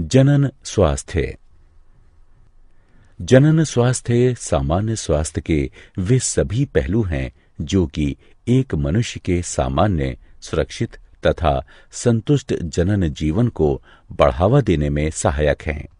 जनन स्वास्थ्य जनन स्वास्थ्य सामान्य स्वास्थ्य के वे सभी पहलू हैं जो कि एक मनुष्य के सामान्य सुरक्षित तथा संतुष्ट जनन जीवन को बढ़ावा देने में सहायक हैं